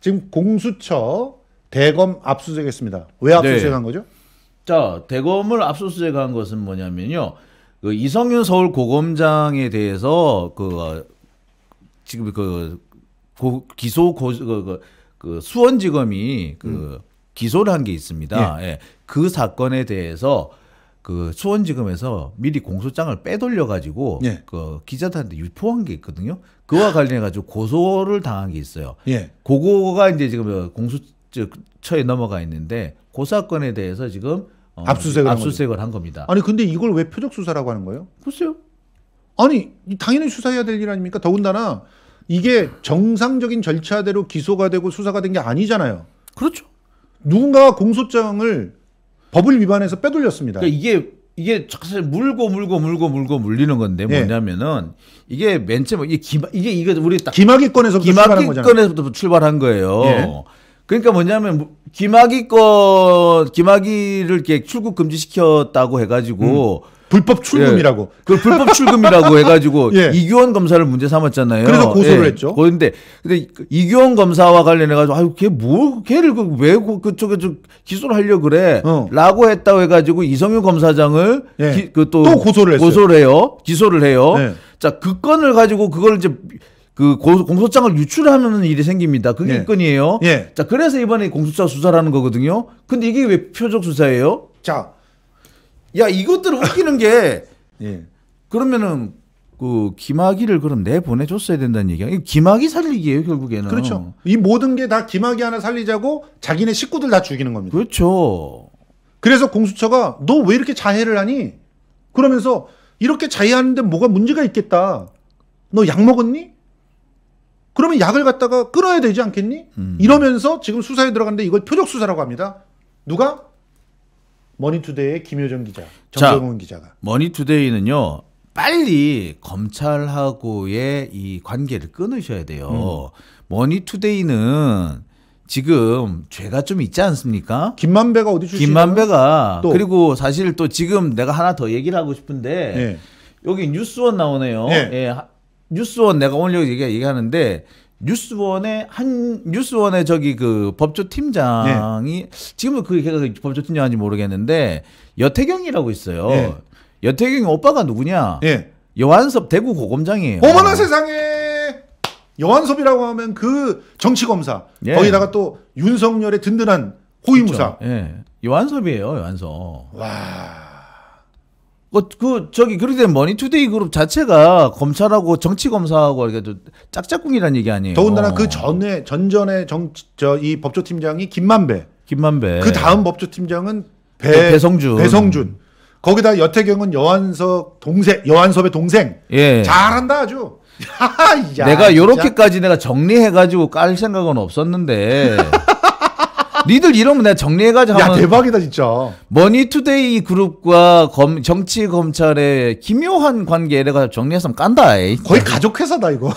지금 공수처 대검 압수수색했습니다. 왜 압수수색한 네. 거죠? 자, 대검을 압수수색한 것은 뭐냐면요. 그 이성윤 서울 고검장에 대해서 그 어, 지금 그 고, 기소 고, 그, 그, 그, 그 수원지검이 그 음. 기소를 한 게 있습니다. 예. 예. 그 사건에 대해서 그 수원지검에서 미리 공소장을 빼돌려 가지고 예. 그 기자들한테 유포한 게 있거든요. 그와 관련해 가지고 고소를 당한 게 있어요. 예. 그거가 이제 지금 공소처에 넘어가 있는데 고 그 사건에 대해서 지금 어, 압수수색을, 압수색을 한, 한, 겁니다. 아니 근데 이걸 왜 표적 수사라고 하는 거예요? 글쎄요. 아니 당연히 수사해야 될 일 아닙니까? 더군다나 이게 정상적인 절차대로 기소가 되고 수사가 된 게 아니잖아요. 그렇죠. 누군가 공소장을 법을 위반해서 빼돌렸습니다. 그러니까 이게 이게 사실 물고 물고 물고 물고 물리는 건데 예. 뭐냐면은 예. 이게 맨 처음 이게 기마, 이게 이거 우리 딱기막이권에서 기막이권에서부터 출발한, 출발한 거예요. 예. 그러니까 뭐냐면 뭐 기막이권 기막이를 이렇게 출국 금지시켰다고 해가지고 음. 예. 그 불법 출금이라고. 예. 그걸 불법 출금이라고 해가지고 예. 이규원 검사를 문제 삼았잖아요. 그래서 고소를 예. 했죠. 그런데 근데 그 이규원 검사와 관련해가지고 아유 걔 뭐 걔를 그 왜 그, 그쪽에 좀 기소를 하려 그래? 어. 라고 했다고 해가지고 이성윤 검사장을 예. 그또 또 고소를 했어요. 고소를 해요. 기소를 해요. 예. 자그 건을 가지고 그걸 이제 그 공소장을 유출하는 일이 생깁니다. 그게 예. 건이에요. 자 그래서 이번에 공소장 수사라는 거거든요. 근데 이게 왜 표적 수사예요? 자야 이것들 웃기는 게 예. 그러면은 그 기막이를 그럼 내 보내줬어야 된다는 얘기야. 기막이 살리기예요 결국에는. 그렇죠. 이 모든 게 다 기막이 하나 살리자고 자기네 식구들 다 죽이는 겁니다. 그렇죠. 그래서 공수처가 너 왜 이렇게 자해를 하니? 그러면서 이렇게 자해하는데 뭐가 문제가 있겠다. 너 약 먹었니? 그러면 약을 갖다가 끊어야 되지 않겠니? 음. 이러면서 지금 수사에 들어갔는데 이걸 표적 수사라고 합니다. 누가? 머니투데이의 김효정 기자, 정경훈 기자가. 머니투데이는요. 빨리 검찰하고의 이 관계를 끊으셔야 돼요. 음. 머니투데이는 지금 죄가 좀 있지 않습니까? 김만배가 어디 출신? 김만배가 또. 그리고 사실 또 지금 내가 하나 더 얘기를 하고 싶은데 네. 여기 뉴스원 나오네요. 네. 예. 뉴스원 내가 오늘 여기 얘기하는데 뉴스원의 한 뉴스원의 저기 그 법조 팀장이 네. 지금은 그 걔가 그 법조 팀장인지 모르겠는데 여태경이라고 있어요. 네. 여태경이 오빠가 누구냐? 네. 여한섭 대구 고검장이에요. 어머나 세상에! 여한섭이라고 하면 그 정치 검사 예. 거기다가 또 윤석열의 든든한 호위무사. 그렇죠. 예. 여한섭이에요, 여한섭. 와. 그, 그 저기 그렇게 되면 머니투데이 그룹 자체가 검찰하고 정치 검사하고 이렇게 짝짝꿍이란 얘기 아니에요. 더군다나 그 전에 전전에 정치저 이 법조팀장이 김만배. 김만배. 그 다음 법조팀장은 배, 배성준. 배성준. 거기다 여태경은 여한석 동생 여한섭의 동생. 예. 잘한다 아주. 야, 내가 요렇게까지 내가 정리해가지고 깔 생각은 없었는데. 니들 이러면 내가 정리해가지고 야 대박이다 진짜. 머니투데이 그룹과 검, 정치 검찰의 기묘한 관계에 내가 정리해서 깐다. 에이. 거의 가족 회사다 이거.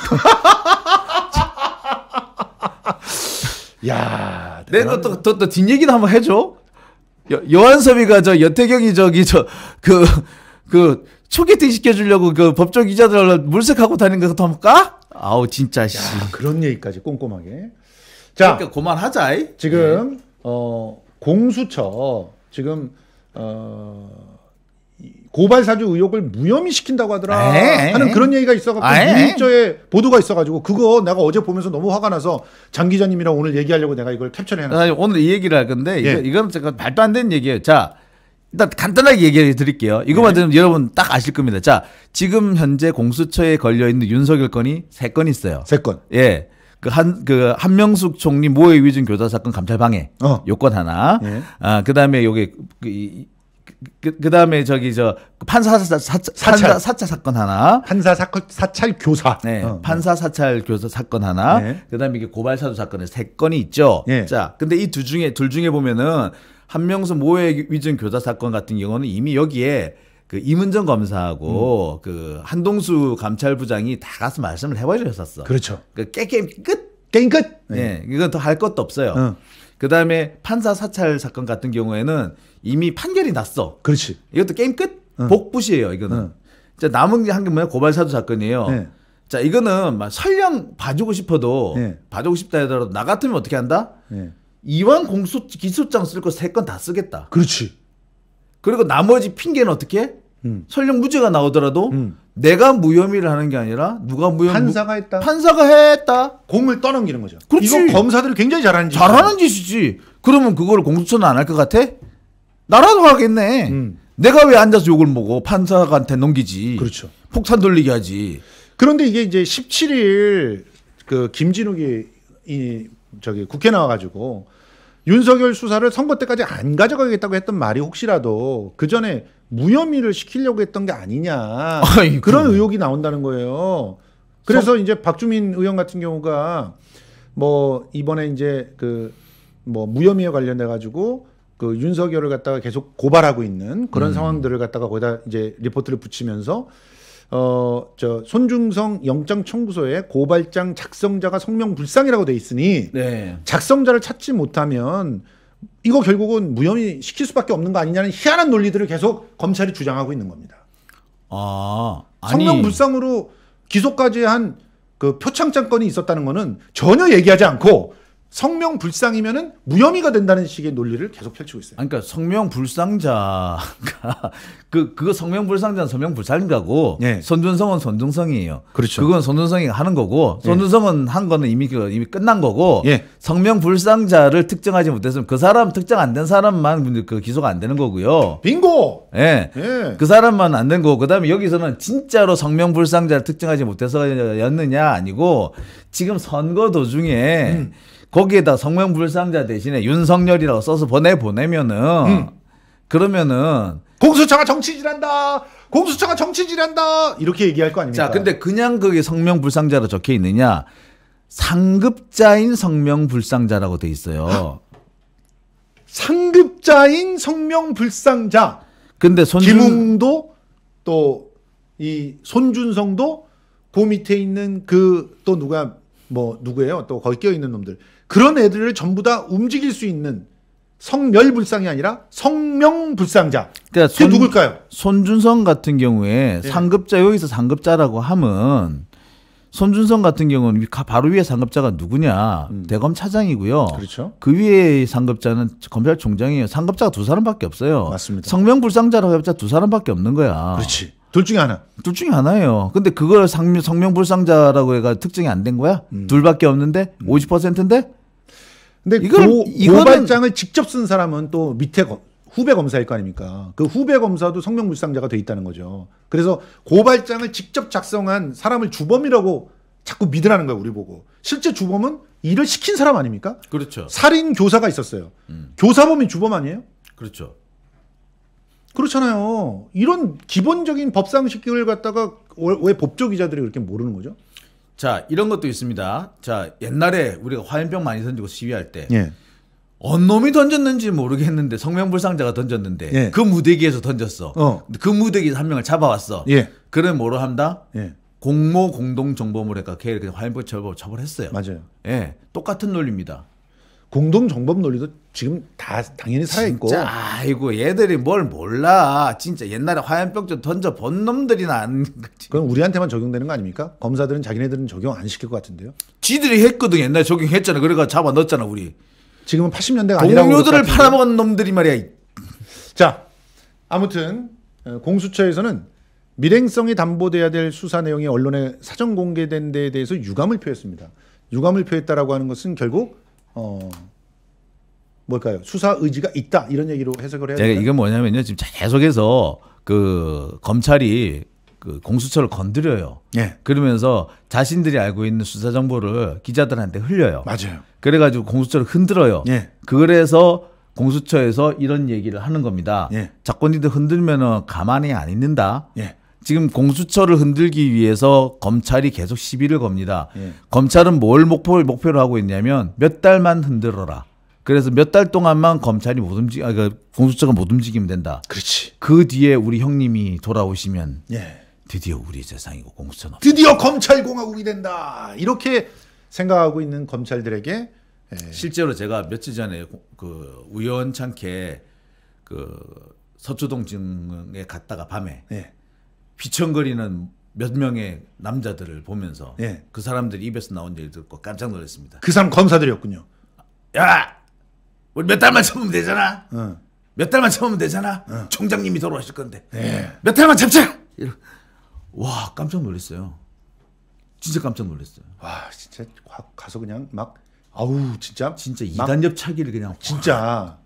야. 내가 또또또 뒷얘기도 한번 해줘. 여, 여한섭이가 저 여태경이 저기 저 그 그초기팅 시켜주려고 그 법조 기자들 물색하고 다니는 것도 한번 까? 아우 진짜 씨. 야, 그런 얘기까지 꼼꼼하게. 자, 그러니까 그만하자. 지금 네. 어, 공수처 지금 어, 고발 사주 의혹을 무혐의 시킨다고 하더라 에이, 하는 그런 얘기가 있어가지고 유입에 보도가 있어가지고 그거 내가 어제 보면서 너무 화가 나서 장 기자님이랑 오늘 얘기하려고 내가 이걸 캡처를 해놨어. 아, 오늘 이 얘기를 할 건데 예. 이건 제가 말도 안 되는 얘기예요. 자. 일단 간단하게 얘기해 드릴게요. 이거만 들으면 예. 여러분 딱 아실 겁니다. 자, 지금 현재 공수처에 걸려 있는 윤석열 건이 세 건 있어요. 세 건. 예. 그한그 그 한명숙 총리 모의 위증 교사 사건 감찰 방해 어. 요건 하나. 예. 아 그다음에 요게 그, 이, 그, 그 다음에 저기 저 판사 사, 사, 사찰. 사찰 사건 하나 판사 사, 사찰 교사 네 어, 판사 네. 사찰 교사 사건 하나 네. 그다음에 이게 고발 사주 사건에 세 건이 있죠 네. 자 근데 이 두 중에 둘 중에 보면은 한명수 모해 위증 교사 사건 같은 경우는 이미 여기에 그 임은정 검사하고 음. 그 한동수 감찰부장이 다 가서 말씀을 해버셨었어 그렇죠. 그 게임 끝. 게임 끝. 네. 네. 이건 더 할 것도 없어요. 어. 그 다음에 판사 사찰 사건 같은 경우에는 이미 판결이 났어. 그렇지. 이것도 게임 끝. 어. 복붙이에요. 이거는. 어. 자 남은 게 한 게 뭐냐 고발사주 사건이에요. 네. 자 이거는 막 설령 봐주고 싶어도 네. 봐주고 싶다 하더라도 나 같으면 어떻게 한다? 네. 이왕 공소 기소장 쓸 거 세 건 다 쓰겠다. 그렇지. 그리고 나머지 핑계는 어떻게? 해? 음. 설령 무죄가 나오더라도 음. 내가 무혐의를 하는 게 아니라 누가 무혐의 판사가 했다. 판사가 했다. 공을 떠넘기는 거죠. 그렇지. 이거 검사들이 굉장히 잘하는 짓. 잘하는 짓이지. 그러면 그걸 공수처는 안 할 것 같아? 나라도 하겠네. 음. 내가 왜 앉아서 욕을 먹어? 판사한테 넘기지. 그렇죠. 폭탄 돌리게 하지. 그런데 이게 이제 17일 그 김진욱이 이 저기 국회 나와가지고 윤석열 수사를 선거 때까지 안 가져가겠다고 했던 말이 혹시라도 그 전에 무혐의를 시키려고 했던 게 아니냐 아이고. 그런 의혹이 나온다는 거예요. 그래서 성... 이제 박주민 의원 같은 경우가 뭐 이번에 이제 그 뭐무혐의와 관련돼 가지고 그 윤석열을 갖다가 계속 고발하고 있는 그런 음. 상황들을 갖다가 거기다 이제 리포트를 붙이면서 어 저 손중성 영장 청구서에 고발장 작성자가 성명 불상이라고 돼 있으니 네. 작성자를 찾지 못하면 이거 결국은 무혐의 시킬 수밖에 없는 거 아니냐는 희한한 논리들을 계속 검찰이 주장하고 있는 겁니다. 아, 아니. 성명불상으로 기소까지 한 그 표창장 건이 있었다는 거는 전혀 얘기하지 않고 성명 불상이면은 무혐의가 된다는 식의 논리를 계속 펼치고 있어요. 아니, 그러니까 성명 불상자가 그 그거 성명 불상자는 성명 불상자고 네. 예. 선준성은 선준성이에요. 그렇죠. 그건 선준성이 하는 거고 선준성은 예. 한 거는 이미 그, 이미 끝난 거고 네. 성명 불상자를 특정하지 못했으면 그 사람 특정 안 된 사람만 그 기소가 안 되는 거고요. 빙고. 예. 그 사람만 안 된 거고 그다음에 여기서는 진짜로 성명 불상자를 특정하지 못해서였느냐 아니고 지금 선거 도중에 음. 거기에다 성명불상자 대신에 윤석열이라고 써서 보내 보내면은 음. 그러면은 공수처가 정치질한다. 공수처가 정치질한다. 이렇게 얘기할 거 아닙니까? 자, 근데 그냥 그게 성명불상자로 적혀 있느냐? 상급자인 성명불상자라고 돼 있어요. 상급자인 성명불상자. 근데 손준... 김웅도 또 이 손준성도 그 밑에 있는 그 또 누가 뭐 누구예요? 또 거기 껴있는 놈들. 그런 애들을 전부 다 움직일 수 있는 성멸불상이 아니라 성명불상자. 그러니까 손, 누굴까요? 손준성 같은 경우에 네. 예. 상급자 여기서 상급자라고 함은 손준성 같은 경우는 바로 위에 상급자가 누구냐? 음. 대검 차장이고요. 그렇죠. 그 위에 상급자는 검찰총장이에요. 상급자가 두 사람밖에 없어요. 맞습니다. 성명불상자라고 해봤자 두 사람밖에 없는 거야. 그렇지. 둘 중에 하나. 둘 중에 하나예요. 근데 그걸 상, 성명불상자라고 해가 특정이안 된 거야? 음. 둘밖에 없는데 50%인데? 음. 근데 이걸 고, 이거는... 고발장을 직접 쓴 사람은 또 밑에 거, 후배 검사일 거 아닙니까? 그 후배 검사도 성명불상자가 돼 있다는 거죠. 그래서 고발장을 직접 작성한 사람을 주범이라고 자꾸 믿으라는 거야 우리 보고. 실제 주범은 일을 시킨 사람 아닙니까? 그렇죠. 살인 교사가 있었어요. 음. 교사범이 주범 아니에요? 그렇죠. 그렇잖아요. 이런 기본적인 법상식을 갖다가 왜 법조기자들이 그렇게 모르는 거죠? 자, 이런 것도 있습니다. 자, 옛날에 우리가 화염병 많이 던지고 시위할 때 예. 어느 놈이 던졌는지 모르겠는데 성명불상자가 던졌는데 예. 그 무대기에서 던졌어. 어. 그 무대기에서 한 명을 잡아왔어. 예. 그래 뭐로 한다? 예. 공모 공동 정보물에 가 그 걔를 화염병 처벌 처벌했어요. 맞아요. 예, 똑같은 논리입니다. 공동 정범 논리도 지금 다 당연히 살아 있고. 아이고 얘들이 뭘 몰라. 진짜 옛날에 화염병좀 던져 본 놈들이나 안. 그럼 우리한테만 적용되는 거 아닙니까? 검사들은 자기네들은 적용 안 시킬 것 같은데요. 지들이 했거든 옛날에 적용했잖아. 그래가까 잡아 넣었잖아 우리. 지금은 80년대가 아니라고. 동료들을 팔아먹은 놈들이 말이야. 자 아무튼 어, 공수처에서는 밀행성이 담보돼야 될 수사 내용이 언론에 사전 공개된 데에 대해서 유감을 표했습니다. 유감을 표했다라고 하는 것은 결국 어, 뭘까요? 수사 의지가 있다 이런 얘기로 해석을 해야 되나요? 네, 이게 뭐냐면요. 지금 계속해서 그 검찰이 그 공수처를 건드려요. 예. 그러면서 자신들이 알고 있는 수사 정보를 기자들한테 흘려요. 맞아요. 그래가지고 공수처를 흔들어요. 예. 그래서 공수처에서 이런 얘기를 하는 겁니다. 예. 자꾸 니들 흔들면은 가만히 안 있는다. 예. 지금 공수처를 흔들기 위해서 검찰이 계속 시비를 겁니다. 예. 검찰은 뭘 목표, 목표로 하고 있냐면 몇 달만 흔들어라. 그래서 몇 달 동안만 검찰이 못 움직, 아, 그러니까 공수처가 못 움직이면 된다. 그렇지. 그 뒤에 우리 형님이 돌아오시면 예. 드디어 우리 세상이고 공수처는 드디어 검찰 공화국이 된다. 이렇게 생각하고 있는 검찰들에게 예. 실제로 제가 며칠 전에 그 우연찮게 그 서초동 증에 갔다가 밤에 예. 비천거리는몇 명의 남자들을 보면서 예. 그 사람들이 입에서 나온 얘기 듣고 깜짝 놀랐습니다. 그 사람 검사들이었군요. 야, 우리 몇 달만 참으면 되잖아. 어. 몇 달만 참으면 되잖아. 어. 총장님이 돌아오실 건데. 예. 몇 달만 참자. 이러. 와, 깜짝 놀랐어요. 진짜 깜짝 놀랐어요. 와, 진짜 가서 그냥 막 아우 진짜 진짜 이단 막, 차기를 그냥 진짜